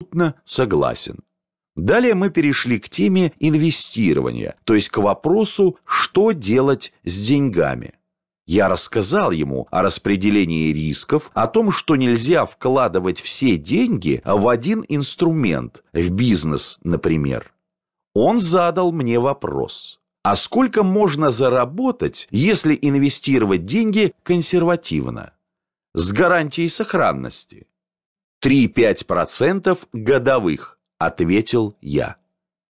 абсолютно согласен. Далее мы перешли к теме инвестирования, то есть к вопросу, что делать с деньгами. Я рассказал ему о распределении рисков, о том, что нельзя вкладывать все деньги в один инструмент, в бизнес, например. Он задал мне вопрос, а сколько можно заработать, если инвестировать деньги консервативно? С гарантией сохранности. 3-5% годовых, ответил я.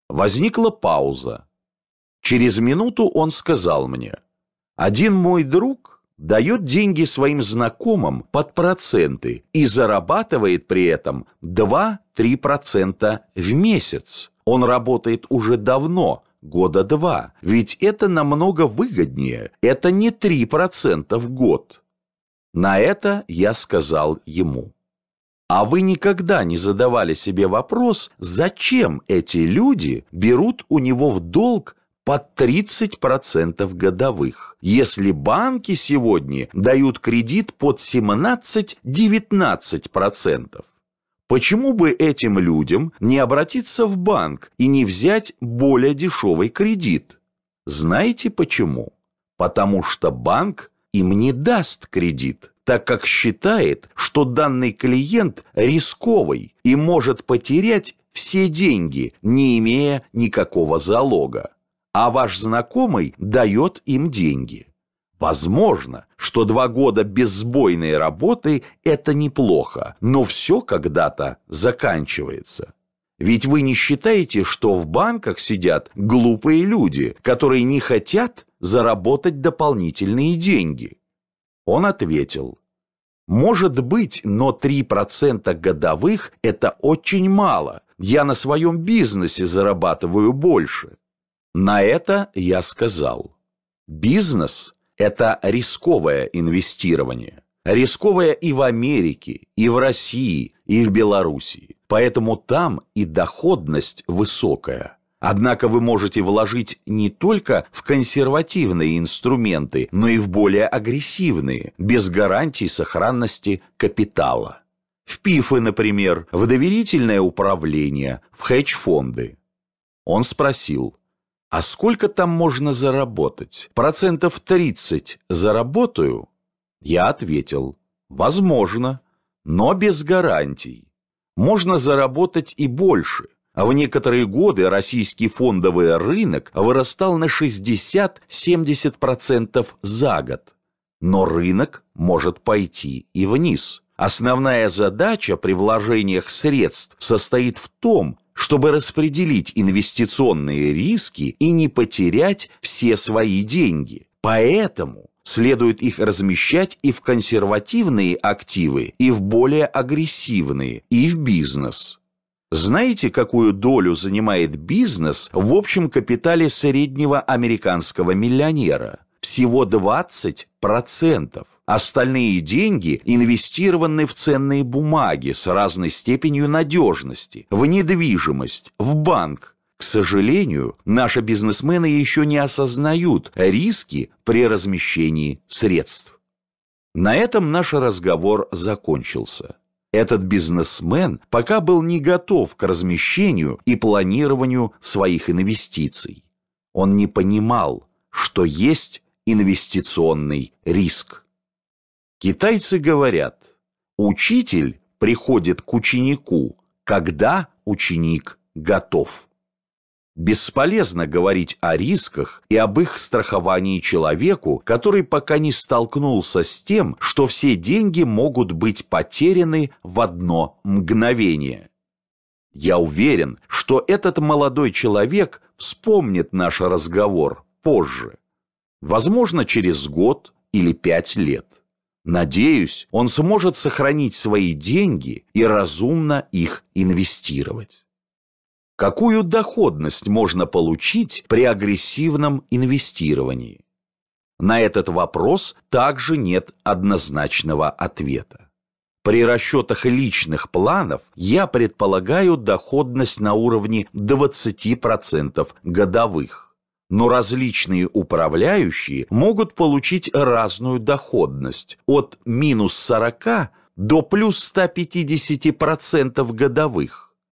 Возникла пауза. Через минуту он сказал мне, один мой друг дает деньги своим знакомым под проценты и зарабатывает при этом 2-3% в месяц. Он работает уже давно, года два, ведь это намного выгоднее, это не 3% в год. На это я сказал ему. А вы никогда не задавали себе вопрос, зачем эти люди берут у него в долг по 30% годовых, если банки сегодня дают кредит под 17-19%? Почему бы этим людям не обратиться в банк и не взять более дешевый кредит? Знаете почему? Потому что банк им не даст кредит так как считает, что данный клиент рисковый и может потерять все деньги, не имея никакого залога. А ваш знакомый дает им деньги. Возможно, что два года безбойной работы – это неплохо, но все когда-то заканчивается. Ведь вы не считаете, что в банках сидят глупые люди, которые не хотят заработать дополнительные деньги? Он ответил, «Может быть, но 3% годовых – это очень мало. Я на своем бизнесе зарабатываю больше». На это я сказал, «Бизнес – это рисковое инвестирование» рисковое и в Америке, и в России, и в Белоруссии. Поэтому там и доходность высокая. Однако вы можете вложить не только в консервативные инструменты, но и в более агрессивные, без гарантий сохранности капитала. В ПИФы, например, в доверительное управление, в хедж-фонды. Он спросил, а сколько там можно заработать? Процентов 30 заработаю? Я ответил, возможно, но без гарантий. Можно заработать и больше – а в некоторые годы российский фондовый рынок вырастал на 60-70% за год. Но рынок может пойти и вниз. Основная задача при вложениях средств состоит в том, чтобы распределить инвестиционные риски и не потерять все свои деньги. Поэтому следует их размещать и в консервативные активы, и в более агрессивные, и в бизнес. Знаете, какую долю занимает бизнес в общем капитале среднего американского миллионера? Всего 20%. Остальные деньги инвестированы в ценные бумаги с разной степенью надежности, в недвижимость, в банк. К сожалению, наши бизнесмены еще не осознают риски при размещении средств. На этом наш разговор закончился. Этот бизнесмен пока был не готов к размещению и планированию своих инвестиций. Он не понимал, что есть инвестиционный риск. Китайцы говорят, учитель приходит к ученику, когда ученик готов. Бесполезно говорить о рисках и об их страховании человеку, который пока не столкнулся с тем, что все деньги могут быть потеряны в одно мгновение. Я уверен, что этот молодой человек вспомнит наш разговор позже. Возможно, через год или пять лет. Надеюсь, он сможет сохранить свои деньги и разумно их инвестировать. Какую доходность можно получить при агрессивном инвестировании? На этот вопрос также нет однозначного ответа. При расчетах личных планов я предполагаю доходность на уровне 20% годовых. Но различные управляющие могут получить разную доходность от минус 40 до плюс 150% годовых.